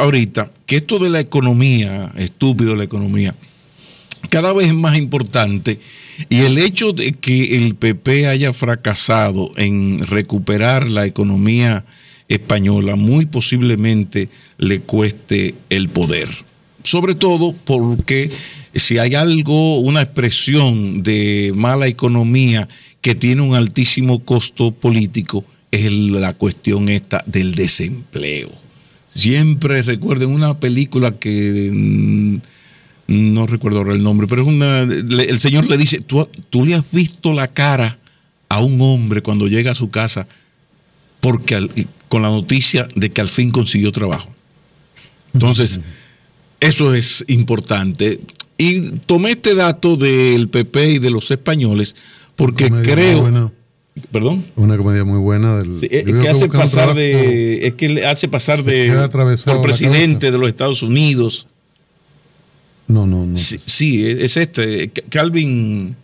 ahorita que esto de la economía, estúpido la economía, cada vez es más importante y el hecho de que el PP haya fracasado en recuperar la economía española muy posiblemente le cueste el poder. Sobre todo porque si hay algo, una expresión de mala economía que tiene un altísimo costo político, es la cuestión esta del desempleo. Siempre recuerden una película que mm, no recuerdo ahora el nombre, pero es una. el Señor le dice: ¿Tú, tú le has visto la cara a un hombre cuando llega a su casa porque con la noticia de que al fin consiguió trabajo. Entonces, eso es importante. Y tomé este dato del PP y de los españoles porque creo, ¿Perdón? Una comedia muy buena. Del, eh, es, que hace pasar de, es que hace pasar de. Por presidente de los Estados Unidos. No, no, no. Sí, es este. Calvin.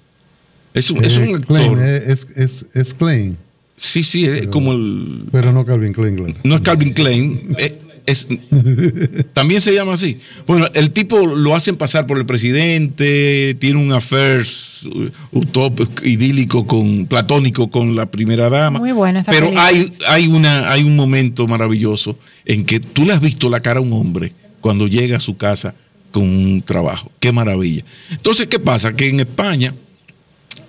Es un, es eh, un Klein, eh, Es, es, Klein. Sí, sí, es como el. Pero no Calvin Klein, No es Calvin Klein. Es, también se llama así. Bueno, el tipo lo hacen pasar por el presidente, tiene un affair utópico, idílico, con, platónico con la primera dama. Muy Pero hay, hay, una, hay un momento maravilloso en que tú le has visto la cara a un hombre cuando llega a su casa con un trabajo. Qué maravilla. Entonces, ¿qué pasa? Que en España,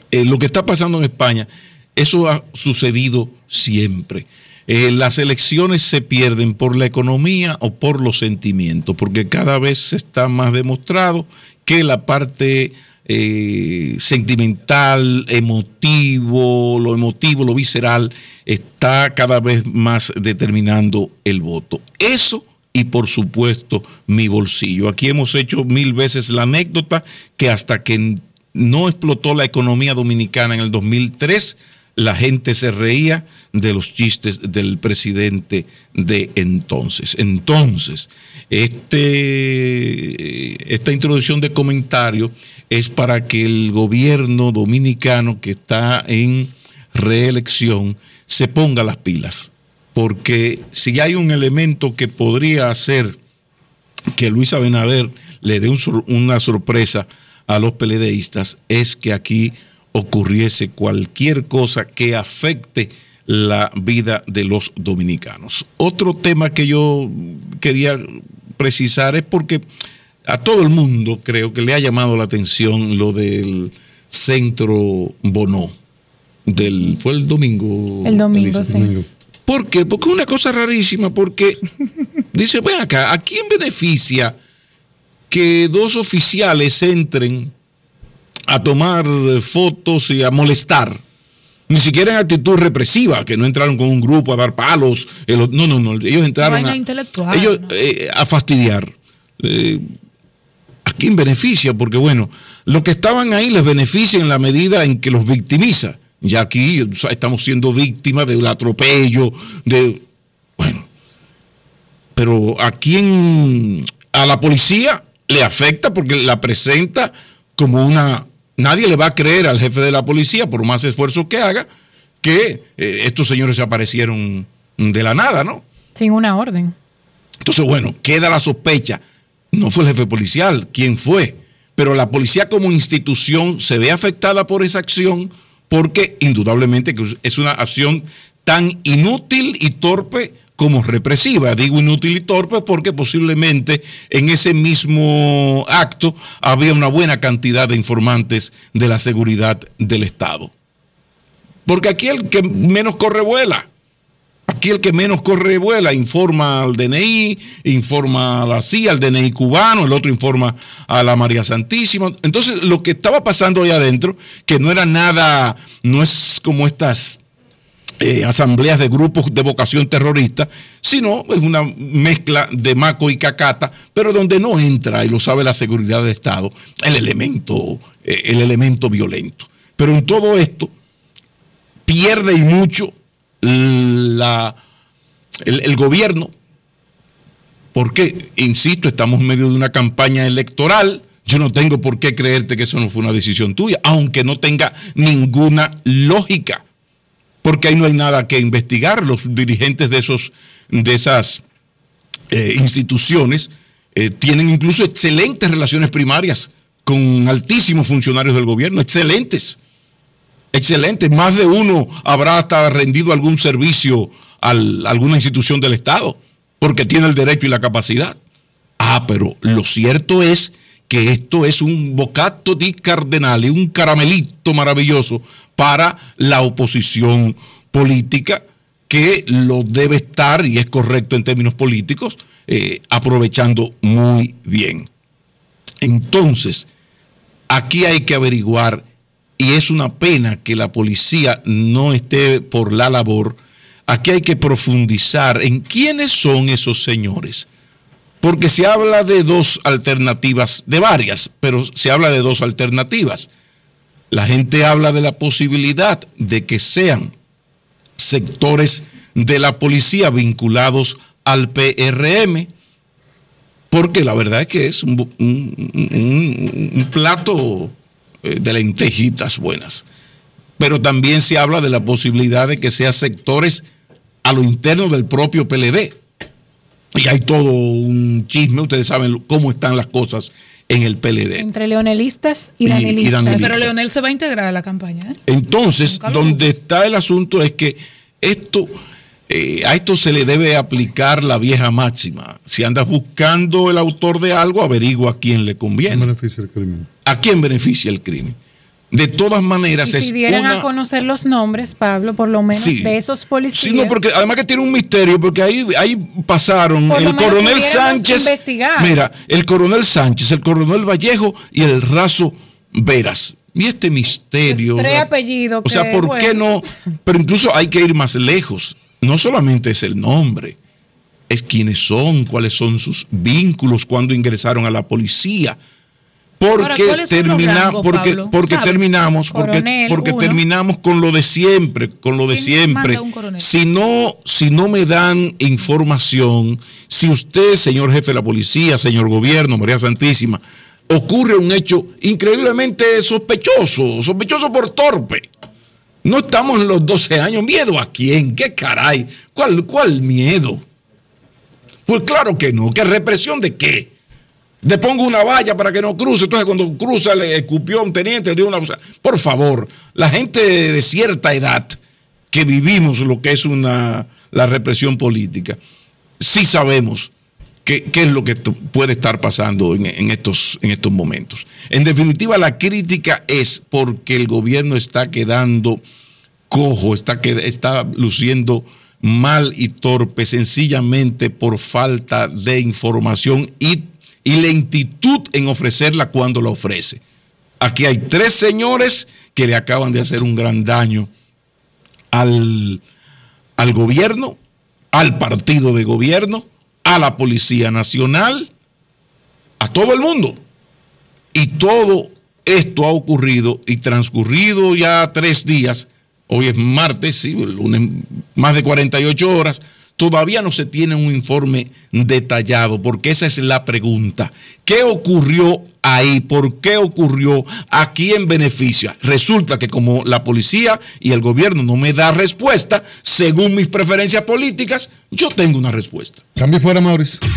eh, lo que está pasando en España, eso ha sucedido siempre. Eh, las elecciones se pierden por la economía o por los sentimientos, porque cada vez está más demostrado que la parte eh, sentimental, emotivo, lo emotivo, lo visceral, está cada vez más determinando el voto. Eso y por supuesto mi bolsillo. Aquí hemos hecho mil veces la anécdota que hasta que no explotó la economía dominicana en el 2003, la gente se reía de los chistes del presidente de entonces. Entonces, este, esta introducción de comentario es para que el gobierno dominicano que está en reelección se ponga las pilas, porque si hay un elemento que podría hacer que Luis Abinader le dé una sorpresa a los peledeístas, es que aquí ocurriese cualquier cosa que afecte la vida de los dominicanos. Otro tema que yo quería precisar es porque a todo el mundo creo que le ha llamado la atención lo del centro Bonó. Del, fue el domingo. El domingo, sí. ¿Por qué? Porque es una cosa rarísima, porque dice, ven acá, ¿a quién beneficia que dos oficiales entren a tomar eh, fotos y a molestar. Ni siquiera en actitud represiva, que no entraron con un grupo a dar palos. no, no, no. Ellos entraron a, ellos, eh, a fastidiar. Eh, ¿A quién beneficia? Porque bueno, los que estaban ahí les beneficia en la medida en que los victimiza. Ya aquí estamos siendo víctimas del atropello, de... Bueno, pero ¿a quién? A la policía le afecta porque la presenta como una Nadie le va a creer al jefe de la policía, por más esfuerzo que haga, que eh, estos señores se aparecieron de la nada, ¿no? Sin una orden. Entonces, bueno, queda la sospecha. No fue el jefe policial, quien fue? Pero la policía como institución se ve afectada por esa acción porque indudablemente es una acción tan inútil y torpe como represiva. Digo inútil y torpe porque posiblemente en ese mismo acto había una buena cantidad de informantes de la seguridad del Estado. Porque aquí el que menos corre vuela. Aquí el que menos corre vuela informa al DNI, informa a la CIA, al DNI cubano, el otro informa a la María Santísima. Entonces, lo que estaba pasando ahí adentro, que no era nada, no es como estas eh, asambleas de grupos de vocación terrorista, sino es una mezcla de maco y cacata, pero donde no entra, y lo sabe la seguridad del Estado, el elemento, eh, el elemento violento. Pero en todo esto pierde y mucho la, el, el gobierno, porque, insisto, estamos en medio de una campaña electoral. Yo no tengo por qué creerte que eso no fue una decisión tuya, aunque no tenga ninguna lógica porque ahí no hay nada que investigar. Los dirigentes de, esos, de esas eh, instituciones eh, tienen incluso excelentes relaciones primarias con altísimos funcionarios del gobierno, excelentes, excelentes. Más de uno habrá hasta rendido algún servicio a alguna institución del Estado, porque tiene el derecho y la capacidad. Ah, pero lo cierto es que esto es un bocato de cardenales, un caramelito maravilloso para la oposición política que lo debe estar, y es correcto en términos políticos, eh, aprovechando muy bien. Entonces, aquí hay que averiguar, y es una pena que la policía no esté por la labor, aquí hay que profundizar en quiénes son esos señores porque se habla de dos alternativas, de varias, pero se habla de dos alternativas. La gente habla de la posibilidad de que sean sectores de la policía vinculados al PRM, porque la verdad es que es un, plato eh, de lentejitas buenas. Pero también se habla de la posibilidad de que sean sectores a lo interno del propio PLD y hay todo un chisme, ustedes saben cómo están las cosas en el PLD. Entre leonelistas y Pero Leonel se va a integrar a la campaña. ¿eh? Entonces, donde está el asunto es que esto, eh, a esto se le debe aplicar la vieja máxima. Si andas buscando el autor de algo, averigua a quién le conviene. ¿A quién beneficia el crimen? ¿A quién beneficia el crimen? De todas maneras, y si dieran a conocer los nombres, Pablo, por lo menos de esos policías. Sí, no, porque además que tiene un misterio, porque ahí, ahí pasaron el coronel Sánchez. Mira, el coronel Sánchez, el coronel Vallejo y el raso Veras. Y este misterio. Tres apellidos. O sea, ¿por qué no? Pero incluso hay que ir más lejos. No solamente es el nombre, es quiénes son, cuáles son sus vínculos, cuando ingresaron a la policía. Porque, termina, porque, porque terminamos, porque, terminamos con lo de siempre, con lo de siempre. Si no, si no me dan información, si usted, señor jefe de la policía, señor gobierno, María Santísima, ocurre un hecho increíblemente sospechoso, sospechoso por torpe. No estamos en los 12 años. ¿Miedo a quién? ¿Qué caray? ¿Cuál, cuál miedo? Pues claro que no. ¿Qué represión de qué? le pongo una valla para que no cruce. Entonces, cuando cruza, le escupió un teniente, le una. Por favor, la gente de cierta edad que vivimos lo que es una, la represión política, sí sabemos qué, es lo que puede estar pasando en, estos, en estos momentos. En definitiva, la crítica es porque el gobierno está quedando cojo, está, está luciendo mal y torpe, sencillamente por falta de información y y lentitud en ofrecerla cuando la ofrece. Aquí hay tres señores que le acaban de hacer un gran daño al, al gobierno, al partido de gobierno, a la Policía Nacional, a todo el mundo. Y todo esto ha ocurrido y transcurrido ya tres días, hoy es martes, sí, más de 48 horas, Todavía no se tiene un informe detallado, porque esa es la pregunta. ¿Qué ocurrió ahí? ¿Por qué ocurrió? ¿A en beneficia? Resulta que como la policía y el gobierno no me da respuesta, según mis preferencias políticas, yo tengo una respuesta. Cambio fuera, Mauricio.